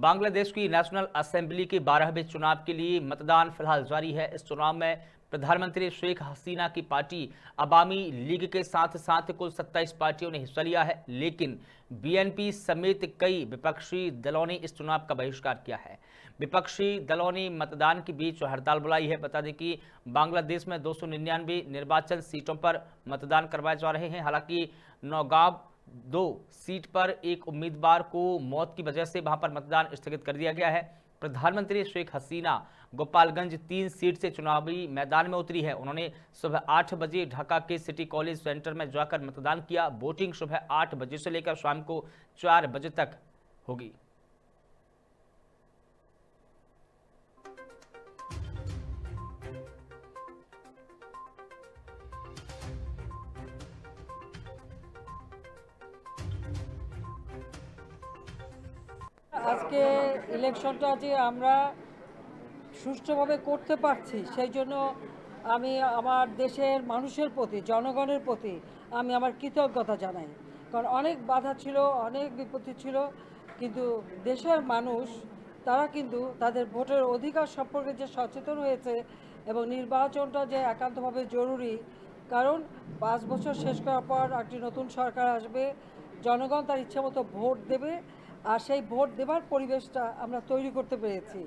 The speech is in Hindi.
बांग्लादेश की नेशनल असेंबली के बारहवें चुनाव के लिए मतदान फिलहाल जारी है इस चुनाव में प्रधानमंत्री शेख हसीना की पार्टी अवामी लीग के साथ साथ कुल 27 पार्टियों ने हिस्सा लिया है लेकिन बीएनपी समेत कई विपक्षी दलों ने इस चुनाव का बहिष्कार किया है विपक्षी दलों ने मतदान के बीच हड़ताल बुलाई है बता दें कि बांग्लादेश में दो निर्वाचन सीटों पर मतदान करवाए जा रहे हैं हालांकि नौगांव दो सीट पर एक उम्मीदवार को मौत की वजह से वहां पर मतदान स्थगित कर दिया गया है प्रधानमंत्री शेख हसीना गोपालगंज तीन सीट से चुनावी मैदान में उतरी है उन्होंने सुबह आठ बजे ढाका के सिटी कॉलेज सेंटर में जाकर मतदान किया वोटिंग सुबह आठ बजे से लेकर शाम को चार बजे तक होगी আজকে ইলেকশনটা যে আমরা সুষ্ঠুভাবে করতে পারছি সেই জন্য আমি আমার দেশের মানুষের প্রতি জনগণের প্রতি আমি আমার কৃতজ্ঞতা জানাই কারণ অনেক বাধা ছিল অনেক বিপত্তি ছিল কিন্তু দেশের মানুষ তারা কিন্তু তাদের ভোটের অধিকার সম্পর্কে যে সচেতন হয়েছে এবং নির্বাচনটা যে একান্তভাবে জরুরি কারণ পাঁচ বছর শেষ করার পর একটি নতুন সরকার আসবে জনগণ তার ইচ্ছামতো ভোট দেবে আর সেই ভোট দেবার পরিবেশটা আমরা তৈরি করতে পেরেছি